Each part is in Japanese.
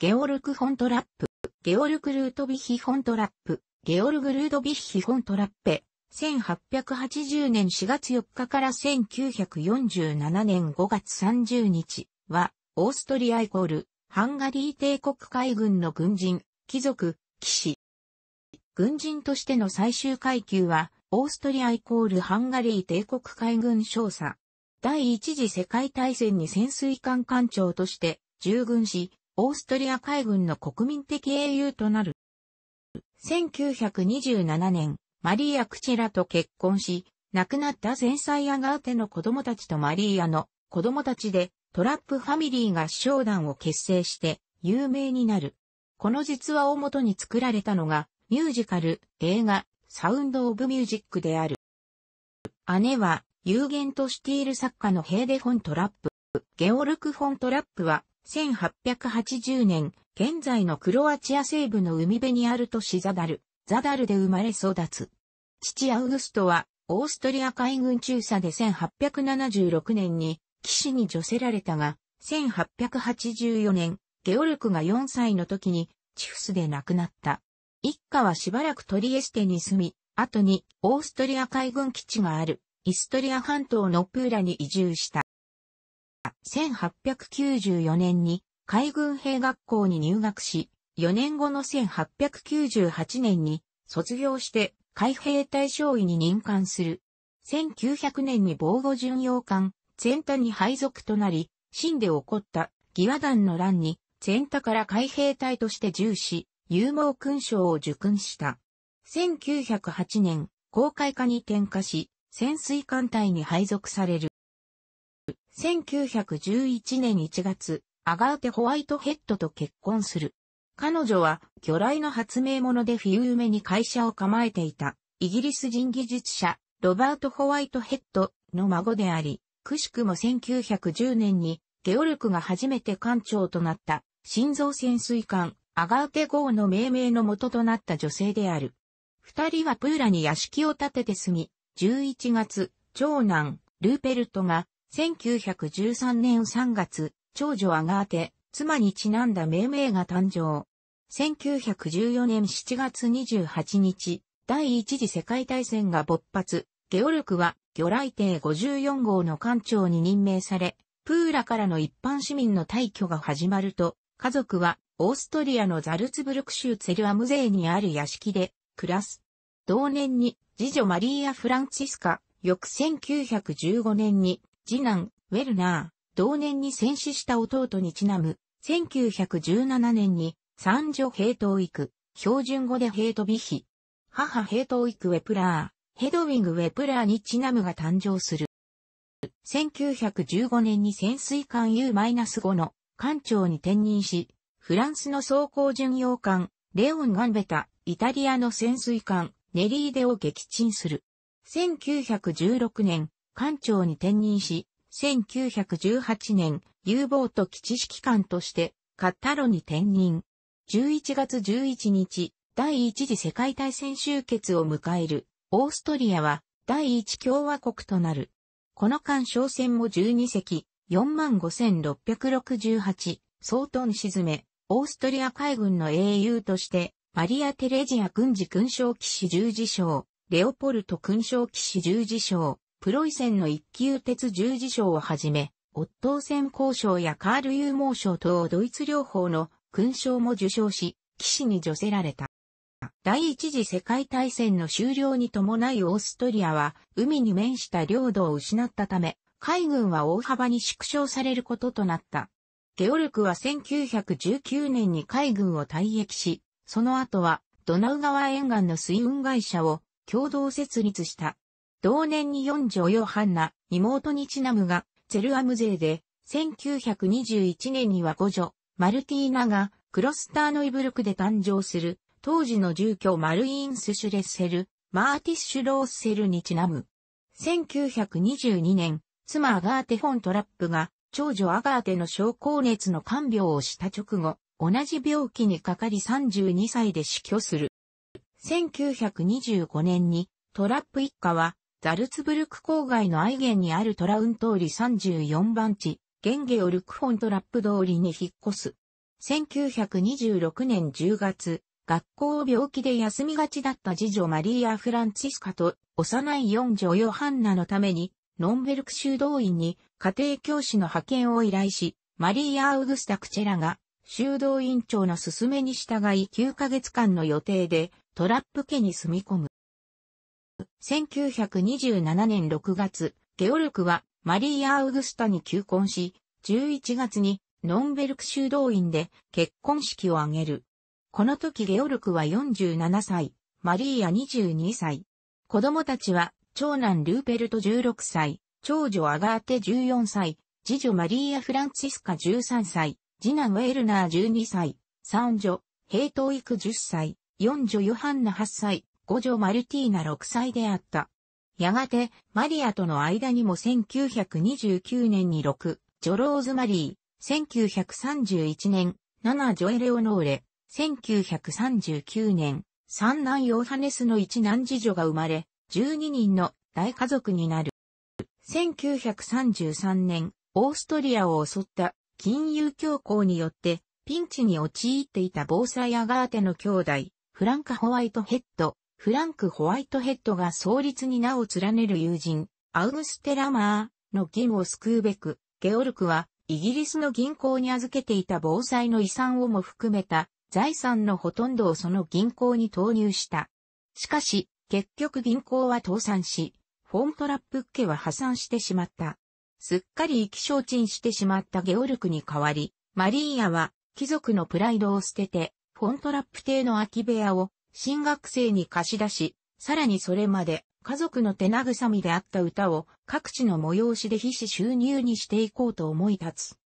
ゲオルク・フォントラップ、ゲオルク・ルートビヒ・フォントラップ、ゲオルグ・ルードビヒ・フォントラッペ、1880年4月4日から1947年5月30日は、オーストリアイコール、ハンガリー帝国海軍の軍人、貴族、騎士。軍人としての最終階級は、オーストリアイコールハンガリー帝国海軍少佐。第一次世界大戦に潜水艦艦長として従軍し、オーストリア海軍の国民的英雄となる。1927年、マリーア・クチラと結婚し、亡くなった前妻アガーテの子供たちとマリーアの子供たちでトラップファミリーが商団を結成して有名になる。この実話をもとに作られたのがミュージカル、映画、サウンド・オブ・ミュージックである。姉は、有限としている作家のヘーデ・フォン・トラップ。ゲオルク・フォン・トラップは、1880年、現在のクロアチア西部の海辺にある都市ザダル、ザダルで生まれ育つ。父アウグストは、オーストリア海軍中佐で1876年に、騎士に除せられたが、1884年、ゲオルクが4歳の時に、チフスで亡くなった。一家はしばらくトリエステに住み、後にオーストリア海軍基地があるイストリア半島のプーラに移住した。1894年に海軍兵学校に入学し、4年後の1898年に卒業して海兵隊将尉に任官する。1900年に防護巡洋艦、全ェに配属となり、新で起こった義和団の乱に、全田から海兵隊として従事、勇猛勲章を受勲した。1908年、公海化に転化し、潜水艦隊に配属される。1911年1月、アガーテ・ホワイトヘッドと結婚する。彼女は、魚雷の発明者でフィウーメに会社を構えていた、イギリス人技術者、ロバート・ホワイトヘッドの孫であり、くしくも1910年に、ゲオルクが初めて艦長となった、心臓潜水艦、アガーテ号の命名の元となった女性である。二人はプーラに屋敷を建てて住み、11月、長男、ルーペルトが1913年3月、長女アガーテ、妻にちなんだ命名が誕生。1914年7月28日、第一次世界大戦が勃発、ゲオルクは魚雷艇54号の艦長に任命され、プーラからの一般市民の退去が始まると、家族はオーストリアのザルツブルク州ツェルアム税にある屋敷で暮らす。同年に次女マリーア・フランツィスカ、翌1915年に次男、ウェルナー、同年に戦死した弟にちなむ、1917年に、三女兵統育、標準語で兵と美比、母兵統育ウェプラー、ヘドウィングウェプラーにちなむが誕生する。1915年に潜水艦 U-5 の艦長に転任し、フランスの装甲巡洋艦、レオン・ガンベタ、イタリアの潜水艦、ネリーデを撃沈する。1916年、艦長に転任し、1918年、U ボート基地指揮官として、カッタロに転任。11月11日、第一次世界大戦終結を迎える、オーストリアは、第一共和国となる。この間商船も12隻、45,668、総トン沈め、オーストリア海軍の英雄として、マリア・テレジア軍事勲章騎士十字章、レオポルト勲章騎士十字章、プロイセンの一級鉄十字章をはじめ、オットーセン渉やカール・ユーモー賞等ドイツ両方の勲章も受賞し、騎士に助せられた。第一次世界大戦の終了に伴いオーストリアは海に面した領土を失ったため、海軍は大幅に縮小されることとなった。ゲオルクは1919年に海軍を退役し、その後はドナウ川沿岸の水運会社を共同設立した。同年に四女ヨハンナ、妹にちなむが、ゼルアム勢で、1921年には五女、マルティーナが、クロスターノイブルクで誕生する、当時の住居マルインスシュレッセル、マーティッシュロースセルにちなむ。1922年、妻アガーテ・フォントラップが、長女アガーテの症候熱の看病をした直後、同じ病気にかかり32歳で死去する。1925年に、トラップ一家は、ザルツブルク郊外のアイゲンにあるトラウン通り34番地、ゲンゲオルクフォントラップ通りに引っ越す。1926年10月、学校を病気で休みがちだった次女マリーア・フランツィスカと幼い四女ヨハンナのために、ノンベルク修道院に家庭教師の派遣を依頼し、マリーア・ウグスタ・クチェラが修道院長の勧めに従い9ヶ月間の予定でトラップ家に住み込む。1927年6月、ゲオルクはマリーア・アウグスタに求婚し、11月にノンベルク修道院で結婚式を挙げる。この時ゲオルクは47歳、マリーア22歳。子供たちは長男ルーペルト16歳、長女アガーテ14歳、次女マリーア・フランツィスカ13歳、次男ウェルナー12歳、三女、ヘイトイク10歳、四女ヨハンナ8歳、五女マルティーナ6歳であった。やがて、マリアとの間にも1929年に6、ジョローズマリー、1931年、7ジョエレオノーレ、1939年、三男ヨハネスの一男次女が生まれ、12人の大家族になる。1933年、オーストリアを襲った金融恐慌によってピンチに陥っていた防災アガーテの兄弟、フランカ・ホワイトヘッド、フランク・ホワイトヘッドが創立に名を連ねる友人、アウグステ・ラマーの銀を救うべく、ゲオルクは、イギリスの銀行に預けていた防災の遺産をも含めた財産のほとんどをその銀行に投入した。しかし、結局銀行は倒産し、フォントラップ家は破産してしまった。すっかり意気消沈してしまったゲオルクに代わり、マリーアは貴族のプライドを捨てて、フォントラップ邸の空き部屋を新学生に貸し出し、さらにそれまで家族の手慰みであった歌を各地の催しで必死収入にしていこうと思い立つ。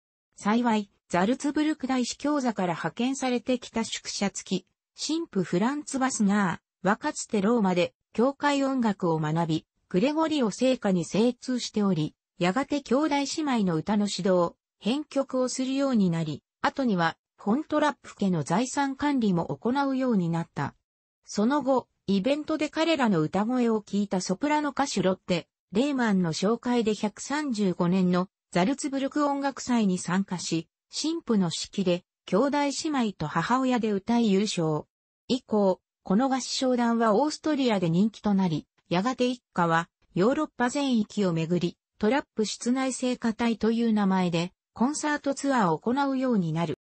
幸い、ザルツブルク大司教座から派遣されてきた宿舎付き、神父フランツ・バスナーはかつてローマで教会音楽を学び、グレゴリオ聖歌に精通しており、やがて兄弟姉妹の歌の指導、編曲をするようになり、後にはフォントラップ家の財産管理も行うようになった。その後、イベントで彼らの歌声を聞いたソプラノ歌手ロッテ、レーマンの紹介で135年のザルツブルク音楽祭に参加し、神父の式で兄弟姉妹と母親で歌い優勝。以降、この合唱団はオーストリアで人気となり、やがて一家はヨーロッパ全域をめぐり、トラップ室内聖歌隊という名前でコンサートツアーを行うようになる。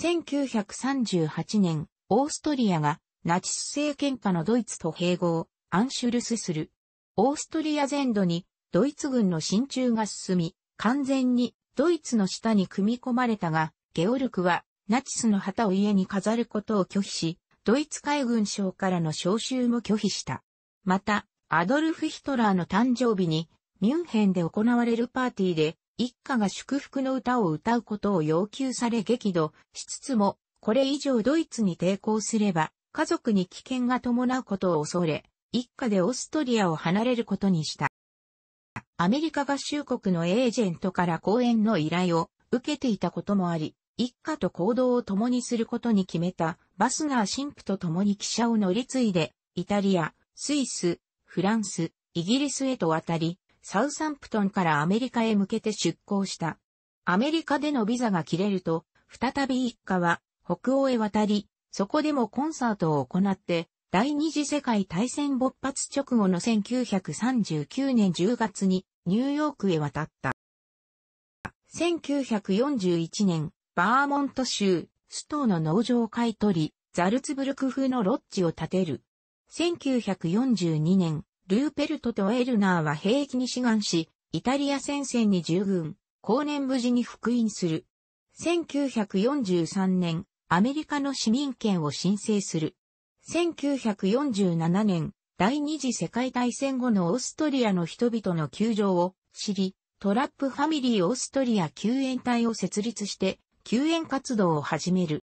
1938年、オーストリアがナチス政権下のドイツと併合、アンシュルスする。オーストリア全土にドイツ軍の進駐が進み、完全にドイツの下に組み込まれたが、ゲオルクはナチスの旗を家に飾ることを拒否し、ドイツ海軍省からの招集も拒否した。また、アドルフ・ヒトラーの誕生日に、ミュンヘンで行われるパーティーで、一家が祝福の歌を歌うことを要求され激怒しつつも、これ以上ドイツに抵抗すれば、家族に危険が伴うことを恐れ、一家でオーストリアを離れることにした。アメリカ合衆国のエージェントから講演の依頼を受けていたこともあり、一家と行動を共にすることに決めたバスナー神父と共に汽車を乗り継いで、イタリア、スイス、フランス、イギリスへと渡り、サウサンプトンからアメリカへ向けて出港した。アメリカでのビザが切れると、再び一家は北欧へ渡り、そこでもコンサートを行って、第二次世界大戦勃発直後の1939年10月にニューヨークへ渡った。1941年、バーモント州、ストーの農場を買い取り、ザルツブルク風のロッジを建てる。1942年、ルーペルトとエルナーは兵役に志願し、イタリア戦線に従軍、後年無事に復員する。1943年、アメリカの市民権を申請する。1947年、第二次世界大戦後のオーストリアの人々の窮状を知り、トラップファミリーオーストリア救援隊を設立して救援活動を始める。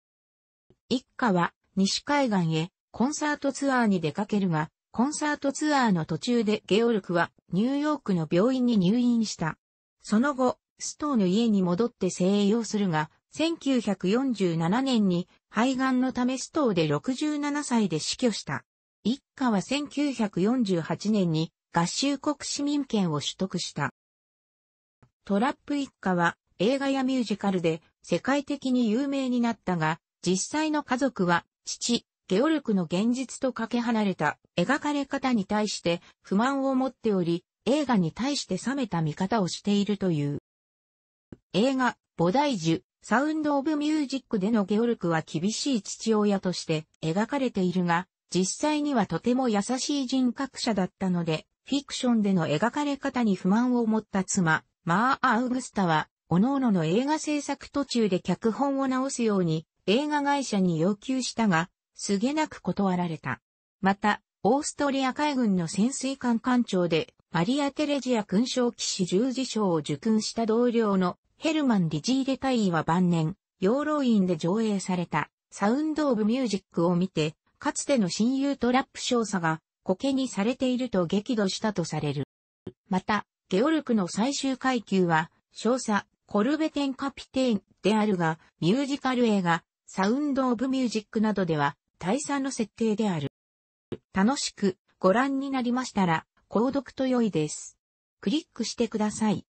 一家は西海岸へコンサートツアーに出かけるが、コンサートツアーの途中でゲオルクはニューヨークの病院に入院した。その後、ストーの家に戻って静養するが、1947年に肺がんのためストーで67歳で死去した。一家は1948年に合衆国市民権を取得した。トラップ一家は映画やミュージカルで世界的に有名になったが、実際の家族は父、ゲオルクの現実とかけ離れた描かれ方に対して不満を持っており、映画に対して冷めた見方をしているという。映画、菩提樹、サウンド・オブ・ミュージックでのゲオルクは厳しい父親として描かれているが、実際にはとても優しい人格者だったので、フィクションでの描かれ方に不満を持った妻、マー・アウグスタは、各々の映画制作途中で脚本を直すように映画会社に要求したが、すげなく断られた。また、オーストリア海軍の潜水艦艦長で、マリア・テレジア勲章騎士十字章を受勲した同僚のヘルマン・リジーレ大尉は晩年、養老院で上映された、サウンド・オブ・ミュージックを見て、かつての親友トラップ少佐が、コケにされていると激怒したとされる。また、ゲオルクの最終階級は、少佐、コルベテン・カピテンであるが、ミュージカル映画、サウンド・オブ・ミュージックなどでは、大佐の設定である。楽しくご覧になりましたら、購読と良いです。クリックしてください。